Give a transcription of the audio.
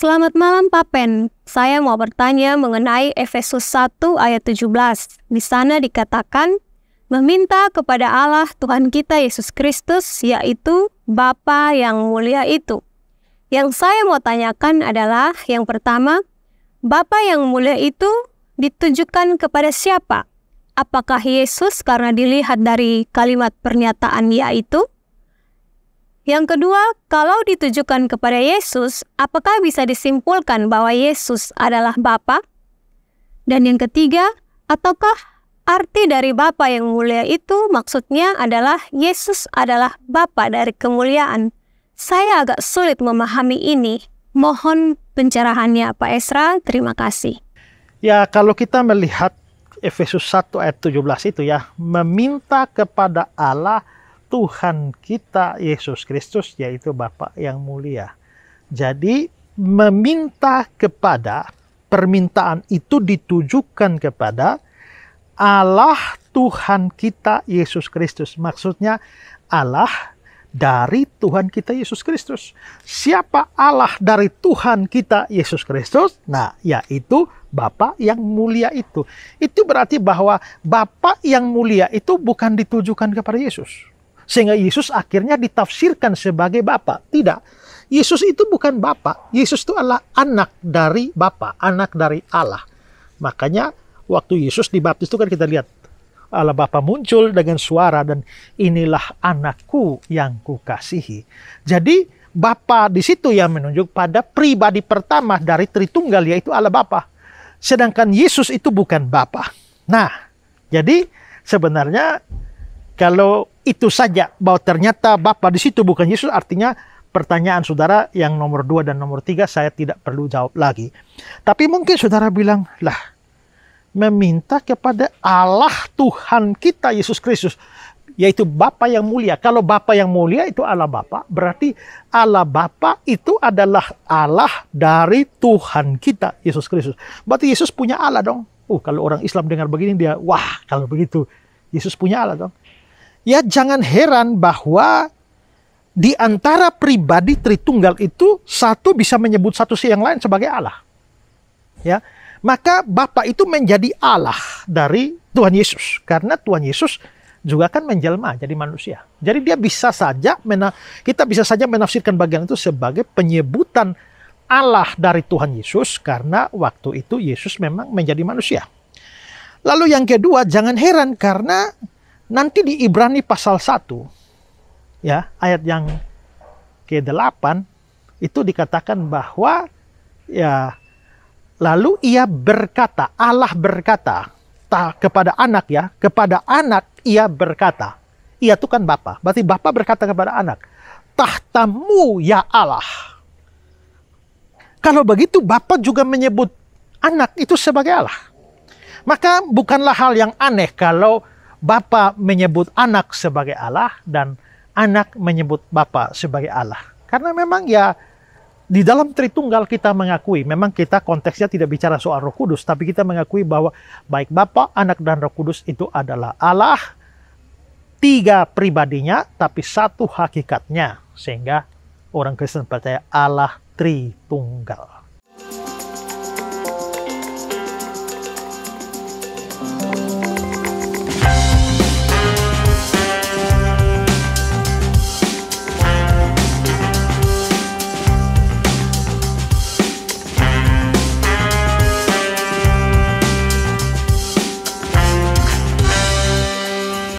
Selamat malam Pak Pen. Saya mau bertanya mengenai Efesus 1 ayat 17. Di sana dikatakan, meminta kepada Allah Tuhan kita Yesus Kristus, yaitu Bapa yang mulia itu. Yang saya mau tanyakan adalah yang pertama, Bapa yang mulia itu ditujukan kepada siapa? Apakah Yesus karena dilihat dari kalimat pernyataan yaitu? itu? Yang kedua, kalau ditujukan kepada Yesus, apakah bisa disimpulkan bahwa Yesus adalah Bapa? Dan yang ketiga, ataukah arti dari Bapa yang mulia itu maksudnya adalah Yesus adalah Bapa dari kemuliaan? Saya agak sulit memahami ini. Mohon pencerahannya Pak Esra, terima kasih. Ya, kalau kita melihat Efesus 1 ayat 17 itu ya, meminta kepada Allah Tuhan kita Yesus Kristus yaitu Bapa yang mulia. Jadi meminta kepada permintaan itu ditujukan kepada Allah Tuhan kita Yesus Kristus. Maksudnya Allah dari Tuhan kita Yesus Kristus. Siapa Allah dari Tuhan kita Yesus Kristus? Nah, yaitu Bapa yang mulia itu. Itu berarti bahwa Bapa yang mulia itu bukan ditujukan kepada Yesus sehingga Yesus akhirnya ditafsirkan sebagai Bapa. Tidak. Yesus itu bukan Bapa. Yesus itu adalah anak dari Bapa, anak dari Allah. Makanya waktu Yesus dibaptis itu kan kita lihat Allah Bapa muncul dengan suara dan inilah anakku yang kukasihi. Jadi Bapa di situ yang menunjuk pada pribadi pertama dari Tritunggal yaitu Allah Bapa. Sedangkan Yesus itu bukan Bapa. Nah, jadi sebenarnya kalau itu saja bahwa ternyata Bapa di situ bukan Yesus artinya pertanyaan saudara yang nomor dua dan nomor tiga saya tidak perlu jawab lagi. Tapi mungkin saudara bilang, lah meminta kepada Allah Tuhan kita Yesus Kristus yaitu Bapa yang mulia. Kalau Bapa yang mulia itu Allah Bapa, berarti Allah Bapa itu adalah Allah dari Tuhan kita Yesus Kristus. Berarti Yesus punya Allah dong. Uh, kalau orang Islam dengar begini dia, wah kalau begitu Yesus punya Allah dong ya jangan heran bahwa di antara pribadi Tritunggal itu satu bisa menyebut satu si yang lain sebagai Allah. Ya. Maka Bapa itu menjadi Allah dari Tuhan Yesus karena Tuhan Yesus juga kan menjelma jadi manusia. Jadi dia bisa saja kita bisa saja menafsirkan bagian itu sebagai penyebutan Allah dari Tuhan Yesus karena waktu itu Yesus memang menjadi manusia. Lalu yang kedua, jangan heran karena Nanti di Ibrani pasal 1 ya, ayat yang ke-8 itu dikatakan bahwa ya lalu ia berkata, Allah berkata ta, kepada anak ya, kepada anak ia berkata. Ia itu kan Bapa. Berarti Bapa berkata kepada anak, "Tahtamu ya Allah." Kalau begitu Bapa juga menyebut anak itu sebagai Allah. Maka bukanlah hal yang aneh kalau Bapa menyebut anak sebagai Allah dan anak menyebut Bapa sebagai Allah. Karena memang ya di dalam Tritunggal kita mengakui, memang kita konteksnya tidak bicara soal Roh Kudus, tapi kita mengakui bahwa baik Bapa, Anak dan Roh Kudus itu adalah Allah, tiga pribadinya, tapi satu hakikatnya, sehingga orang Kristen percaya Allah Tritunggal.